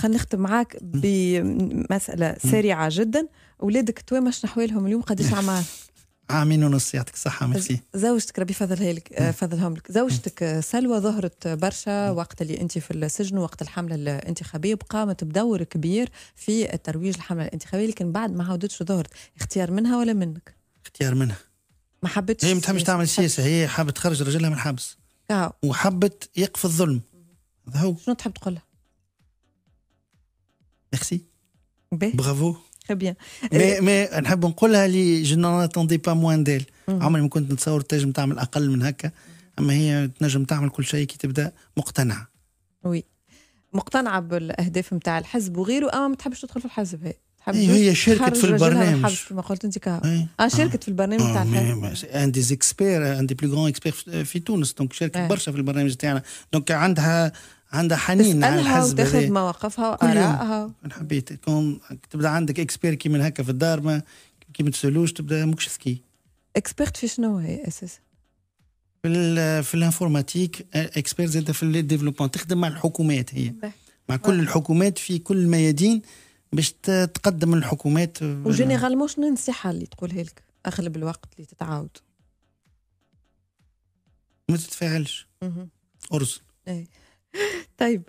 خلينا نختم معاك بمساله سريعه جدا اولادك توامش نحوالهم اليوم قديش عمار؟ عامين ونص يعطيك الصحة ميرسي زوجتك ربي فضلها لك آه، فضلهم لك زوجتك آه، سلوى ظهرت برشا وقت اللي أنت في السجن وقت الحملة الانتخابية وقامت بدور كبير في الترويج الحملة الانتخابية لكن بعد ما عاودتش ظهرت اختيار منها ولا منك؟ اختيار منها ما حبتش هي ما تحبش تعمل سياسة هي حابة تخرج رجلها من الحبس آه. وحبت يقف الظلم هذا هو شنو تحب تقول لها؟ ميرسي برافو بيان مي مي نحب نقولها لي جو ناتوندي با موان ديل عمري ما كنت نتصور تنجم تعمل اقل من هكا اما هي تنجم تعمل كل شيء كي تبدا مقتنعه وي مقتنعه بالاهداف نتاع الحزب وغيره اما ما تحبش تدخل في الحزب إيه، هي هي شاركت في البرنامج ما قلت انت كهو إيه. اه شاركت آه. في البرنامج نتاع آه، الحزب عندي زيكسبير عندي بلو غون اكسبير في تونس دونك شاركت إيه. برشا في البرنامج تاعنا دونك عندها عندها حنين على الحزب وتاخذ مواقفها وارائها انا حبيت كون تبدا عندك اكسبير كي من هكا في الدار ما كي ما تسالوش تبدا موكش ذكي اكسبيرت في شنو هي اساسا؟ في الـ في الانفورماتيك اكسبيرت زاد في الديفلوبمون تخدم مع الحكومات هي مع كل الحكومات في كل الميادين باش تقدم الحكومات وجينيرالمون شنو النصيحه اللي تقولها لك اغلب الوقت اللي تتعاود ما تتفاعلش ارسل ايه طيب